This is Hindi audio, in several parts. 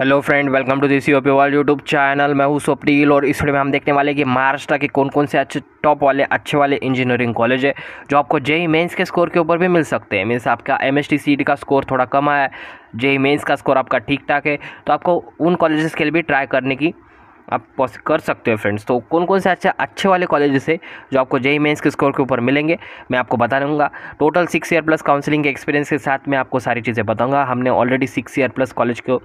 hello friend welcome to this world YouTube channel मैं हूँ स्वप्नील और इस वीडियो में हम देखने वाले हैं कि महाराष्ट्र के कौन कौन से अच्छे टॉप वाले अच्छे वाले इंजीनियरिंग कॉलेज है जो आपको जेई मेंस e e के स्कोर के ऊपर भी मिल सकते हैं मीन्स आपका एम एस का स्कोर थोड़ा कम आया जेई मेन्स e का स्कोर आपका ठीक ठाक है तो आपको उन कॉलेजेस के लिए भी ट्राई करने की आप कर सकते हो फ्रेंड्स तो कौन कौन से अच्छे अच्छे वाले कॉलेजेस है जो आपको जेई मेन्स के स्कोर के ऊपर मिलेंगे मैं आपको बता दूंगा total six year plus counselling के एक्सपीरियंस के साथ मैं आपको सारी चीज़ें बताऊँगा हमने already six year plus college को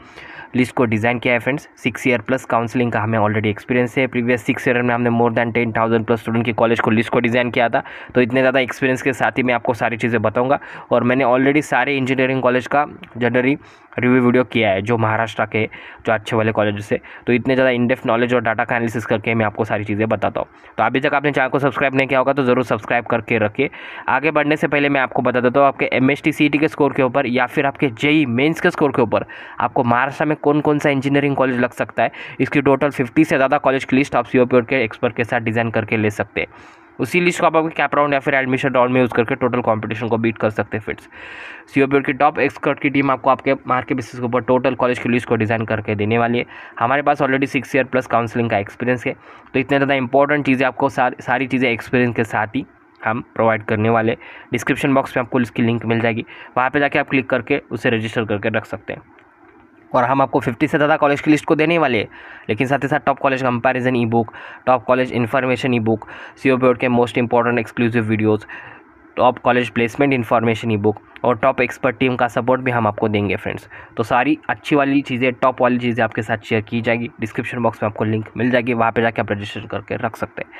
लिस्ट को डिज़ाइन किया है friends six year plus counselling का हमें ऑलरेडी एक्सपीरियंस है प्रीवियस सिक्स ईयर में हमने more than ten thousand plus student के कॉलेज को लिस्ट को डिज़ाइन किया था तो इतने ज़्यादा एक्सपीरियंस के साथ ही मैं आपको सारी चीज़ें बताऊंगा और मैंने ऑलरेडी सारे इंजीनियरिंग कॉलेज का जनरली रिव्यू वीडियो किया है जो महाराष्ट्र के जो अच्छे वाले कॉलेज से तो इतने ज़्यादा इनडेफ नॉलेज और डाटा का एनालिसिस करके मैं आपको सारी चीज़ें बताता हूँ तो अभी तक आपने चैनल को सब्सक्राइब नहीं किया होगा तो ज़रूर सब्सक्राइब करके रखिए आगे बढ़ने से पहले मैं आपको बता देता हूँ आपके एम एस के स्कोर के ऊपर या फिर आपके जेई मेन्स e के स्कोर के ऊपर आपको महाराष्ट्र में कौन कौन सा इंजीनियरिंग कॉलेज लग सकता है इसकी टोटल फिफ्टी से ज़्यादा कॉलेज की लिस्ट आप सी के एक्सपर्ट के साथ डिज़ाइन करके ले सकते हैं उसी लिस्ट को आप आपके कैप राउंड या फिर एडमिशन राउंड में यूज़ करके टोटल कंपटीशन को बीट कर सकते हैं फिट्स सी ओ की टॉप एक्सपर्ट की टीम आपको आपके मार्क के बेसिस के ऊपर टोटल कॉलेज की लिस्ट को डिज़ाइन करके देने वाली है हमारे पास already six year plus counselling का एक्सपीरियंस है तो इतने ज़्यादा इंपॉर्टेंट चीज़ें आपको सार, सारी चीज़ें एक्सपीरियंस के साथ ही हम प्रोवाइड करने वाले डिस्क्रिप्शन बॉक्स में आपको इसकी लिंक मिल जाएगी वहाँ पर जाके आप क्लिक करके उसे रजिस्टर करके रख सकते हैं और हम आपको फिफ्टी से ज़्यादा कॉलेज की लिस्ट को देने वाले हैं लेकिन साथ ही साथ top college comparison e book top college information e book C O के most important exclusive videos top college placement information e book और टॉप एक्सपर्ट टीम का सपोर्ट भी हम आपको देंगे फ्रेंड्स तो सारी अच्छी वाली चीज़ें टॉप वाली चीज़ें आपके साथ शेयर की जाएगी डिस्क्रिप्शन बॉक्स में आपको लिंक मिल जाएगी वहाँ पे जाके आप रजिस्ट्रेशन करके रख सकते हैं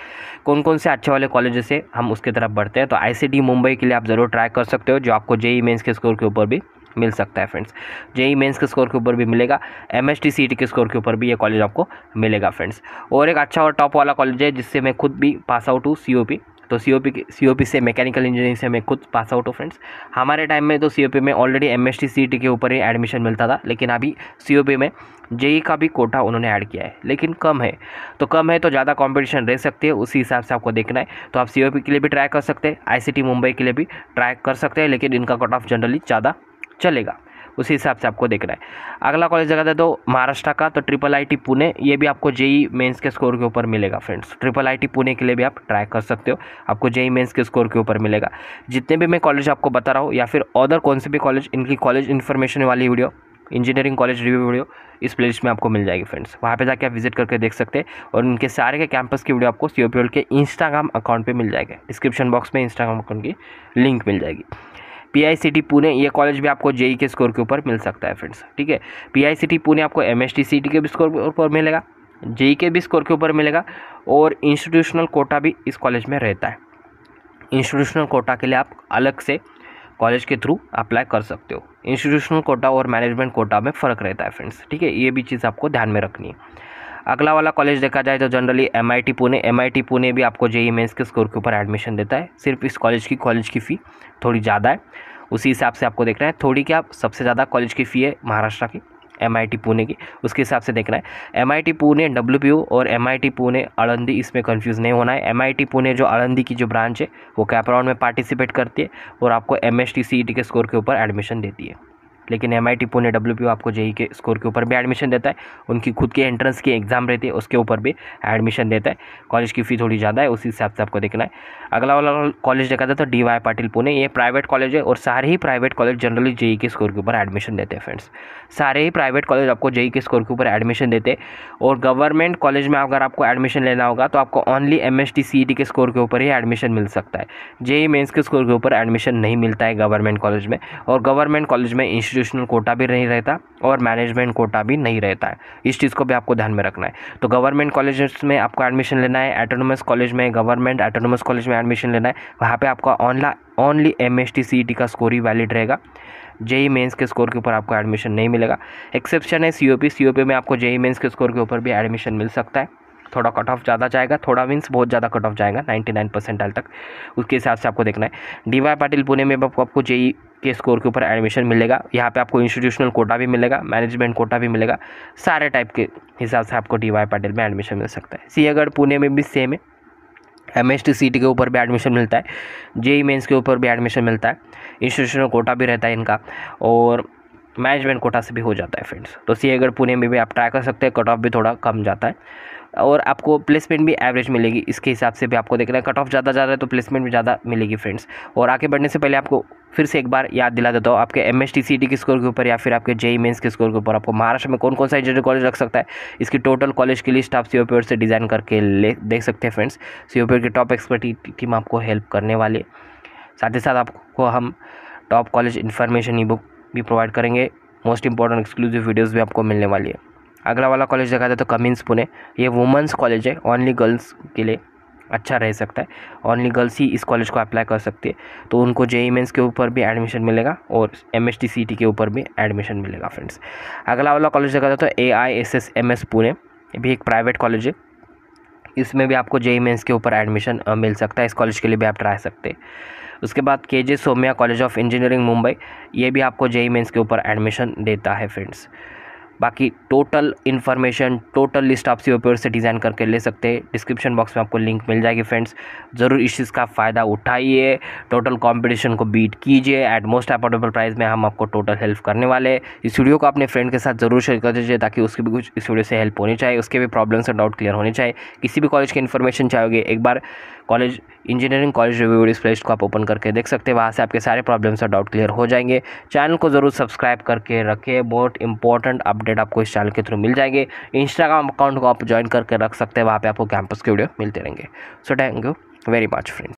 कौन कौन से अच्छे वाले कॉलेज से हम उसकी तरफ बढ़ते हैं तो आई मुंबई के लिए आप ज़रूर ट्राई कर सकते हो जो आपको जेई मेन्स e के स्कोर के ऊपर भी मिल सकता है फ्रेंड्स जेई मेन्स के स्कोर के ऊपर भी मिलेगा एम एस e के स्कोर के ऊपर भी ये कॉलेज आपको मिलेगा फ्रेंड्स और एक अच्छा और टॉप वाला कॉलेज है जिससे मैं खुद भी पास आउट हूँ सी तो C O P C O P से मैकेनिकल इंजीनियरिंग से मैं खुद पास आउट हूँ फ्रेंड्स हमारे टाइम में तो सी ओ पी में already M S T C T के ऊपर ही एडमिशन मिलता था लेकिन अभी सी ओ पी में जेई e का भी कोटा उन्होंने ऐड किया है लेकिन कम है तो कम है तो ज़्यादा कॉम्पिटिशन रह सकती है उसी हिसाब से आपको देखना है तो आप सी ओ पी के लिए भी ट्राई कर सकते हैं आई सी टी मुंबई के लिए भी ट्राई कर सकते हैं लेकिन इनका कट ऑफ जनरली ज़्यादा चलेगा उसी हिसाब से आपको देखना है अगला कॉलेज अगर दे दो महाराष्ट्र का तो ट्रिपल आईटी पुणे ये भी आपको जेई मेंस के स्कोर के ऊपर मिलेगा फ्रेंड्स ट्रिपल आईटी पुणे के लिए भी आप ट्राई कर सकते हो आपको जेई मेंस के स्कोर के ऊपर मिलेगा जितने भी मैं कॉलेज आपको बता रहा हूँ या फिर अदर कौन से भी कॉलेज इनकी कॉलेज इन्फॉर्मेशन वाली video engineering college review video इस प्लेलिस्ट में आपको मिल जाएगी फ्रेंड्स वहाँ पर जाकर आप विजिट करके देख सकते हैं और उनके सारे के कैंपस की वीडियो आपको सी के इंस्टाग्राम अकाउंट पर मिल जाएगा डिस्क्रिप्शन बॉक्स में इंस्टाग्राम अकाउंट की लिंक मिल जाएगी पी पुणे ये कॉलेज भी आपको जेई के स्कोर के ऊपर मिल सकता है फ्रेंड्स ठीक है पीआईसीटी पुणे आपको टी के भी स्कोर के ऊपर मिलेगा जेई e के भी स्कोर के ऊपर मिलेगा और इंस्टीट्यूशनल कोटा भी इस कॉलेज में रहता है इंस्टीट्यूशनल कोटा के लिए आप अलग से कॉलेज के थ्रू अप्लाई कर सकते हो इंस्टीट्यूशनल कोटा और मैनेजमेंट कोटा में फ़र्क रहता है फ्रेंड्स ठीक है ये भी चीज़ आपको ध्यान में रखनी है अगला वाला कॉलेज देखा जाए तो generally M Pune M Pune भी आपको जे ई e के स्कोर के ऊपर एडमिशन देता है सिर्फ इस कॉलेज की कॉलेज की फ़ी थोड़ी ज़्यादा है उसी हिसाब से आपको देखना है थोड़ी क्या सबसे ज़्यादा कॉलेज की फ़ी है महाराष्ट्र की एम पुणे की उसके हिसाब से देखना है एम पुणे डब्ल्यू और एम पुणे आड़ंदी इसमें कंफ्यूज नहीं होना है एम पुणे जो आड़ंदी की जो ब्रांच है वो कैपराउंड में पार्टिसिपेट करती है और आपको एम टी e के स्कोर के ऊपर एडमिशन देती है लेकिन M I T Pune W आपको जेई e के स्कोर के ऊपर भी एडमिशन देता है उनकी खुद के एंट्रेंस की एग्ज़ाम रहती है उसके ऊपर भी एडमिशन देता है कॉलेज की फ़ी थोड़ी ज़्यादा है उसी हिसाब से आपको देखना है अगला वाला कॉलेज देखा जाए तो डी वाई पाटिल पुणे ये प्राइवेट कॉलेज है और सारे ही प्राइवेट कॉलेज जनरली जेई के स्कोर के ऊपर एडमिशन देते हैं फ्रेंड्स सारे ही प्राइवेट कॉलेज आपको जेई e के स्कोर के ऊपर एडमिशन देते हैं और गवर्नमेंट कॉलेज में अगर आपको एडमिशन लेना होगा तो आपको only M S T C E T के स्कोर के ऊपर ही एडमिशन मिल सकता है जेई मेन्स e के स्कोर के ऊपर एडमिशन नहीं मिलता है गवर्नमेंट कॉलेज में और गवर्नमेंट कॉलेज में इंस्टीट्यूशनल कोटा भी नहीं रहता और मैनेजमेंट कोटा भी नहीं रहता है इस चीज़ को भी आपको ध्यान में रखना है तो गवर्नमेंट कॉलेज में आपको एडमिशन लेना है एटोनोमस कॉलेज में गवर्नमेंट एटोनोमस कॉलेज में एडमिशन लेना है वहाँ पर आपका ऑनला only M S T C T का स्कोर ही वैलिड रहेगा जेई मेंस के स्कोर के ऊपर आपको एडमिशन नहीं मिलेगा एक्सेप्शन है सीओपी सीओपी में आपको जेई मेंस के स्कोर के ऊपर भी एडमिशन मिल सकता है थोड़ा कट ऑफ ज़्यादा जाएगा थोड़ा मीन्स बहुत ज़्यादा कट ऑफ जाएगा 99 परसेंट तक उसके हिसाब से आपको देखना है डी वाई पाटिल पुणे में आपको जेई के स्कोर के ऊपर एडमिशन मिलेगा यहाँ पे आपको इंस्टीट्यूशनल कोटा भी मिलेगा मैनेजमेंट कोटा भी मिलेगा सारे टाइप के हिसाब से आपको डी वाई पाटिल में एडमिशन मिल सकता है सियागढ़ पुणे में भी सेम है M S T C T के ऊपर भी एडमिशन मिलता है जे ई मेन्स के ऊपर भी एडमिशन मिलता है इंस्टीट्यूशनल कोटा भी रहता है इनका और मैनेजमेंट कोटा से भी हो जाता है फ्रेंड्स तो सियागढ़ पुणे में भी आप ट्राई कर सकते हैं कट ऑफ भी थोड़ा कम जाता है और आपको प्लेसमेंट भी एवरेज मिलेगी इसके हिसाब से भी आपको देखना है कट ऑफ ज़्यादा ज़्यादा है तो प्लेसमेंट भी ज़्यादा मिलेगी फ्रेंड्स और आगे बढ़ने से पहले आपको फिर से एक बार याद दिला देता हूँ आपके M S T C T के स्कोर के ऊपर या फिर आपके जेई मेन्स e e के स्कोर के ऊपर आपको महाराष्ट्र में कौन कौन सा इंजीनियरिंग कॉलेज रख सकता है इसकी टोटल कॉलेज की लिस्ट आप सी ओ से डिज़ाइन करके ले देख सकते हैं फ्रेंड्स सी ओ की टॉप एक्सपर्ट टीम आपको हेल्प करने वाली साथ ही साथ आपको हम top college information e book भी प्रोवाइड करेंगे मोस्ट इंपॉर्टेंट एक्सक्लूसिव वीडियोज़ भी आपको मिलने वाली है अगला वाला कॉलेज देखा जाए तो कमिंस पुणे ये वुमेंस कॉलेज है ओनली गर्ल्स के लिए अच्छा रह सकता है ओनली गर्ल्स ही इस कॉलेज को अप्लाई कर सकती है तो उनको जे मेंस e के ऊपर भी एडमिशन मिलेगा और एम एस टी के ऊपर भी एडमिशन मिलेगा फ्रेंड्स अगला वाला कॉलेज देखा जाए तो A I S S M S Pune भी एक प्राइवेट कॉलेज है इसमें भी आपको जेई मेन्स e के ऊपर एडमिशन मिल सकता है इस कॉलेज के लिए भी आप ट्राई सकते हैं उसके बाद के जे Saumya college of engineering Mumbai ये भी आपको जे मेन्स e के ऊपर एडमिशन देता है फ्रेंड्स बाकी टोटल इन्फॉर्मेशन टोटल लिस्ट आप सी से डिज़ाइन करके ले सकते हैं डिस्क्रिप्शन बॉक्स में आपको लिंक मिल जाएगी फ्रेंड्स ज़रूर इस चीज़ का फ़ायदा उठाइए टोटल कॉम्पिटिशन को बीट कीजिए एट मोस्ट अफोर्डेबल प्राइस में हम आपको टोटल हेल्प करने वाले हैं इस वीडियो को अपने फ्रेंड के साथ ज़रूर शेयर कर दीजिए ताकि उसकी भी कुछ इस वीडियो से हेल्प होनी चाहिए उसके भी प्रॉब्लम्स और डाउट क्लियर होने चाहिए किसी भी कॉलेज की इन्फॉर्मेशन चाहोगे एक बार college engineering college review displace को आप ओपन करके देख सकते हैं वहाँ से आपके सारे प्रॉब्लम्स और डाउट क्लियर हो जाएंगे चैनल को ज़रूर सब्सक्राइब करके रखें बहुत इंपॉर्टेंट अपडेट अपडेट आपको इस चैनल के थ्रू मिल जाएंगे इंस्टाग्राम अकाउंट को आप ज्वाइन करके रख सकते हैं वहाँ पर आपको कैंपस के वीडियो मिलते रहेंगे so thank you very much friend